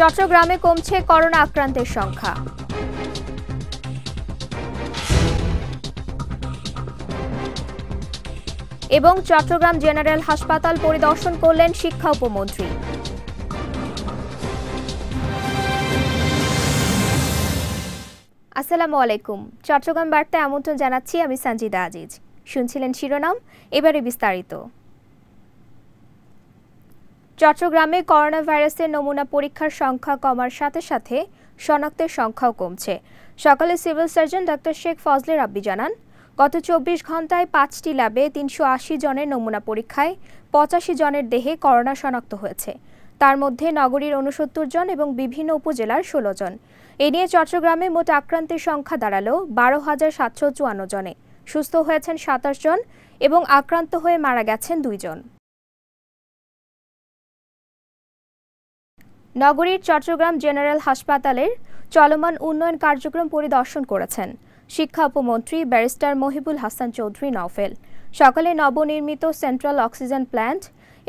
চট্টগ্রামে কমছে করোনা আক্রান্তের সংখ্যা এবং চট্টগ্রাম জেনারেল হাসপাতাল পরিদর্শন করলেন শিক্ষা উপমন্ত্রী আসসালামু আলাইকুম চট্টগ্রাম বার্তায় আমন্ত্রণ জানাচ্ছি আমি সানজিদা আজিজ শুনছিলেন শিরোনাম এবারে বিস্তারিত চট্টগ্রামে করোনা ভাইরাসের নমুনা পরীক্ষার সংখ্যা কমার সাথে সাথে শনাক্তের সংখ্যাও কমছে সকালে civil surgeon doctor Sheikh Fazle Rabbi জানান গত চব্বিশ ঘন্টায় পাঁচটি ল্যাবে তিনশো আশি জনের নমুনা পরীক্ষায় পঁচাশি জনের দেহে করোনা শনাক্ত হয়েছে তার মধ্যে নগরীর উনসত্তর জন এবং বিভিন্ন উপজেলার ষোলো জন এ নিয়ে চট্টগ্রামে মোট আক্রান্তের সংখ্যা দাঁড়ালো বারো হাজার সাতশো চুয়ান্ন জনে সুস্থ হয়েছেন সাতাশ জন এবং আক্রান্ত হয়ে মারা গেছেন দুইজন নগরীর চট্টগ্রাম জেনারেল হাসপাতালের চলমান উন্নয়ন কার্যক্রম পরিদর্শন করেছেন শিক্ষা উপমন্ত্রী ব্যারিস্টার মহিবুল হাসান চৌধুরী নওফেল সকালে নবনির্মিত সেন্ট্রাল অক্সিজেন প্ল্যান্ট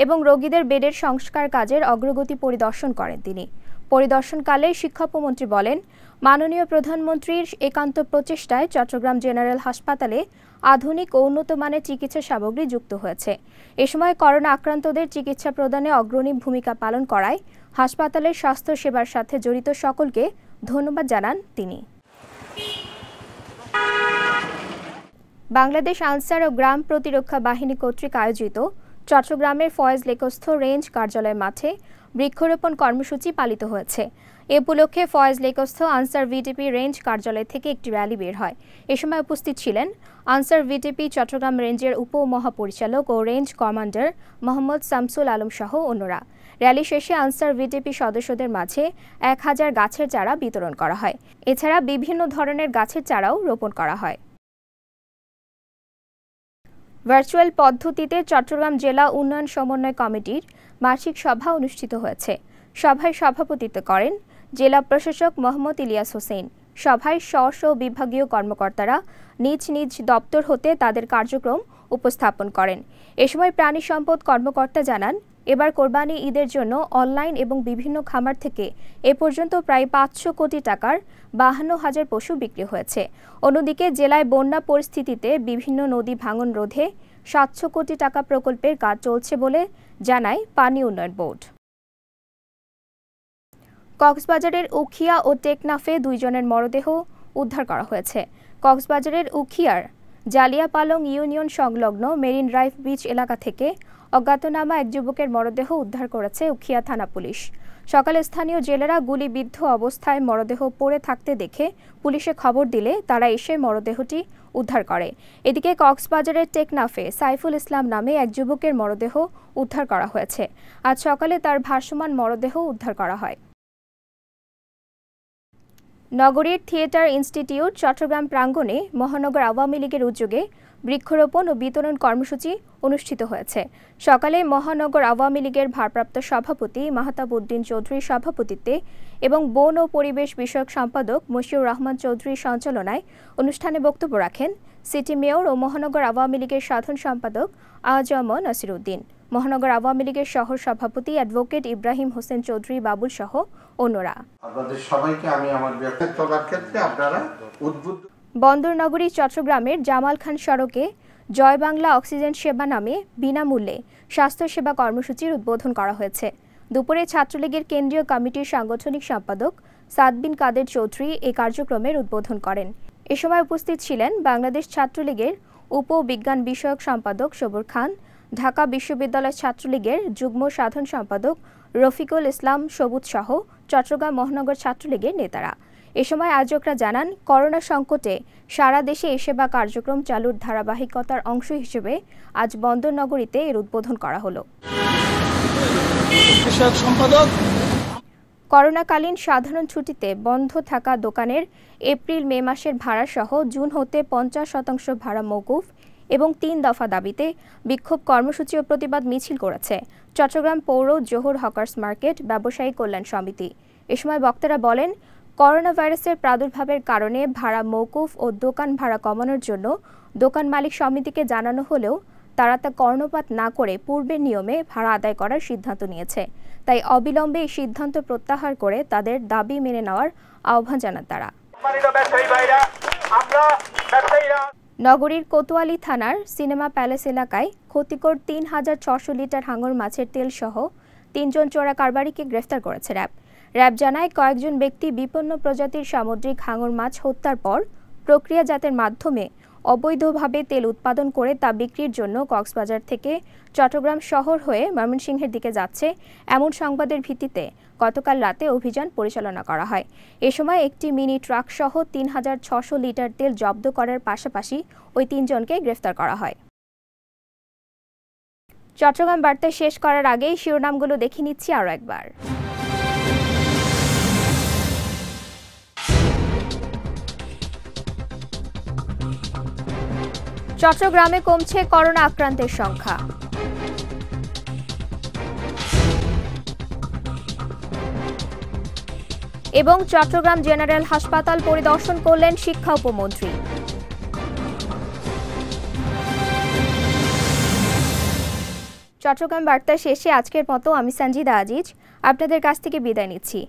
এবং রোগীদের বেডের সংস্কার কাজের অগ্রগতি পরিদর্শন করেন তিনি পরিদর্শনকালে শিক্ষা উপমন্ত্রী বলেন মাননীয় প্রধানমন্ত্রীর একান্ত প্রচেষ্টায় চট্টগ্রাম জেনারেল হাসপাতালে আধুনিক ও উন্নত মানের চিকিৎসা সামগ্রী যুক্ত হয়েছে এ সময় করোনা আক্রান্তদের চিকিৎসা প্রদানে অগ্রণী ভূমিকা পালন করায় হাসপাতালের স্বাস্থ্যসেবার সাথে জড়িত সকলকে ধন্যবাদ জানান তিনি বাংলাদেশ আনসার ও গ্রাম প্রতিরক্ষা বাহিনী কর্তৃক আয়োজিত চট্টগ্রামের ফয়েজ লেকস্থ রেঞ্জ কার্যালয়ের মাঠে বৃক্ষরোপণ কর্মসূচি পালিত হয়েছে এ উপলক্ষে ফয়েজ লেকস্থ আনসার ভিডিপি রেঞ্জ কার্যালয় থেকে একটি র্যালি বের হয় এ সময় উপস্থিত ছিলেন আনসার ভিডিপি চট্টগ্রাম রেঞ্জের উপমহাপরিচালক ও রেঞ্জ কমান্ডার মোহাম্মদ শামসুল আলম সহ অন্যরা র্যালি শেষে আনসার ভিডিপি সদস্যদের মাঝে এক হাজার গাছের চারা বিতরণ করা হয় এছাড়া বিভিন্ন ধরনের গাছের চারাও রোপণ করা হয় ভার্চুয়াল পদ্ধতিতে চট্টগ্রাম জেলা উন্নয়ন সমন্বয় কমিটির মাসিক সভা অনুষ্ঠিত হয়েছে সভায় সভাপতিত্ব করেন জেলা প্রশাসক মোহাম্মদ ইলিয়াস হোসেন সভায় স্ব বিভাগীয় কর্মকর্তারা নিজ নিজ দপ্তর হতে তাদের কার্যক্রম উপস্থাপন করেন এ সময় প্রাণী সম্পদ কর্মকর্তা জানান এবার কোরবানি ঈদের জন্য অনলাইন এবং বিভিন্ন খামার থেকে এ পর্যন্ত প্রায় পাঁচশো কোটি টাকার বাহান্ন হাজার পশু বিক্রি হয়েছে অন্যদিকে জেলায় বন্যা পরিস্থিতিতে বিভিন্ন নদী ভাঙন রোধে সাতশো কোটি টাকা প্রকল্পের কাজ চলছে বলে জানায় পানি উন্নয়ন বোর্ড কক্সবাজারের উখিয়া ও টেকনাফে দুইজনের মরদেহ উদ্ধার করা হয়েছে কক্সবাজারের উখিয়ার জালিয়াপালং ইউনিয়ন সংলগ্ন মেরিন ড্রাইভ বিচ এলাকা থেকে অজ্ঞাতনামা এক যুবকের মরদেহ উদ্ধার করেছে উখিয়া থানা পুলিশ সকালে স্থানীয় জেলেরা গুলিবিদ্ধ অবস্থায় মরদেহ পড়ে থাকতে দেখে পুলিশে খবর দিলে তারা এসে মরদেহটি উদ্ধার করে এদিকে কক্সবাজারের টেকনাফে সাইফুল ইসলাম নামে এক যুবকের মরদেহ উদ্ধার করা হয়েছে আজ সকালে তার ভাসমান মরদেহ উদ্ধার করা হয় নগরীর থিয়েটার ইনস্টিটিউট চট্টগ্রাম প্রাঙ্গণে মহানগর আওয়ামী লীগের উদ্যোগে বৃক্ষরোপণ ও বিতরণ কর্মসূচি অনুষ্ঠিত হয়েছে সকালে মহানগর আওয়ামী লীগের ভারপ্রাপ্ত সভাপতি মাহতাব উদ্দিন চৌধুরীর সভাপতিত্বে এবং বন ও পরিবেশ বিষয়ক সম্পাদক মশিউর রহমান চৌধুরীর সঞ্চালনায় অনুষ্ঠানে বক্তব্য রাখেন সিটি মেয়র ও মহানগর আওয়ামী লীগের সাধারণ সম্পাদক আজম নাসির উদ্দিন মহানগর আওয়ামী লীগের সহ সভাপতি অ্যাডভোকেট ইব্রাহিম হোসেন চৌধুরী বাবুল সহ অন্যরা আপনাদের সবাইকে আমি আমার ক্ষেত্রে আপনারা বন্দরনগরী চট্টগ্রামের জামাল খান সড়কে জয় বাংলা অক্সিজেন সেবা নামে বিনামূল্যে স্বাস্থ্য সেবা কর্মসূচির উদ্বোধন করা হয়েছে দুপুরে ছাত্রলীগের কেন্দ্রীয় কমিটির সাংগঠনিক সম্পাদক সাদবিন কাদের চৌধুরী এই কার্যক্রমের উদ্বোধন করেন এ সময় উপস্থিত ছিলেন বাংলাদেশ ছাত্রলীগের উপ বিজ্ঞান বিষয়ক সম্পাদক সবর খান ঢাকা বিশ্ববিদ্যালয় ছাত্রলীগের যুগ্ম সাধারণ সম্পাদক রফিকুল ইসলাম সবুজ সহ চট্টগ্রাম মহানগর ছাত্রলীগের নেতারা এ সময় আয়োজকরা জানান করোনা সংকটে সারা দেশে এ সেবা কার্যক্রম চালুর ধারাবাহিকতার অংশ হিসেবে আজ বন্দরনগরীতে এর উদ্বোধন করা হলো করোনাকালীন সাধারণ ছুটিতে বন্ধ থাকা দোকানের এপ্রিল মে মাসের ভাড়া সহ জুন হতে পঞ্চাশ শতাংশ ভাড়া মৌকুফ এবং তিন দফা দাবিতে বিক্ষোভ কর্মসূচি ও প্রতিবাদ মিছিল করেছে চট্টগ্রাম পৌর জোহর হকার্স মার্কেট ব্যবসায়ী কল্যাণ সমিতি এ সময় বক্তারা বলেন করোনা ভাইরাসের প্রাদুর্ভাবের কারণে ভাড়া মৌকুফ ও দোকান ভাড়া কমানোর জন্য দোকান মালিক সমিতিকে জানানো হলেও তারা তা কর্ণপাত না করে পূর্বের নিয়মে ভাড়া আদায় করার সিদ্ধান্ত নিয়েছে তাই অবিলম্বে এই সিদ্ধান্ত প্রত্যাহার করে তাদের দাবি মেনে নেওয়ার আহ্বান জানান তারা নগরীর কোতোয়ালি থানার সিনেমা প্যালেস এলাকায় ক্ষতিকর তিন হাজার ছশো লিটার হাঙর মাছের তেল সহ তিনজন চোরা কারবারিকে গ্রেফতার করেছে র্যাব র্যাব জানায় কয়েকজন ব্যক্তি বিপন্ন প্রজাতির সামুদ্রিক হাঙর মাছ হত্যার পর প্রক্রিয়াজাতের মাধ্যমে অবৈধভাবে তেল উৎপাদন করে তা বিক্রির জন্য কক্সবাজার থেকে চট্টগ্রাম শহর হয়ে ময়মনসিংহের দিকে যাচ্ছে এমন সংবাদের ভিত্তিতে গতকাল রাতে অভিযান পরিচালনা করা হয় এ সময় একটি মিনি ট্রাকসহ তিন হাজার ছশো লিটার তেল জব্দ করার পাশাপাশি ওই তিনজনকে গ্রেফতার করা হয় চট্টগ্রাম বার্তা শেষ করার আগেই শিরোনামগুলো দেখে নিচ্ছি আরও একবার চট্টগ্রামে কমছে করোনা আক্রান্তের সংখ্যা এবং চট্টগ্রাম জেনারেল হাসপাতাল পরিদর্শন করলেন শিক্ষা উপমন্ত্রী চট্টগ্রাম বার্তা শেষে আজকের মতো আমি সঞ্জিদা আজিজ আপনাদের কাছ থেকে বিদায় নিচ্ছি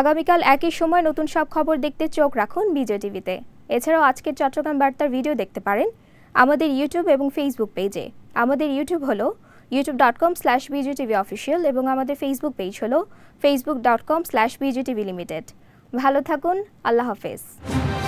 আগামীকাল একই সময় নতুন সব খবর দেখতে চোখ রাখুন বিজয় টিভিতে এছাড়াও আজকের চট্টগ্রাম বার্তার ভিডিও দেখতে পারেন আমাদের ইউটিউব এবং ফেসবুক পেজে আমাদের ইউটিউব হলো YouTube dot com slash BGTV official এবং আমাদের ফেসবুক পেজ হলো Facebook dot com slash BGTV limited ভালো থাকুন আল্লাহ হাফেজ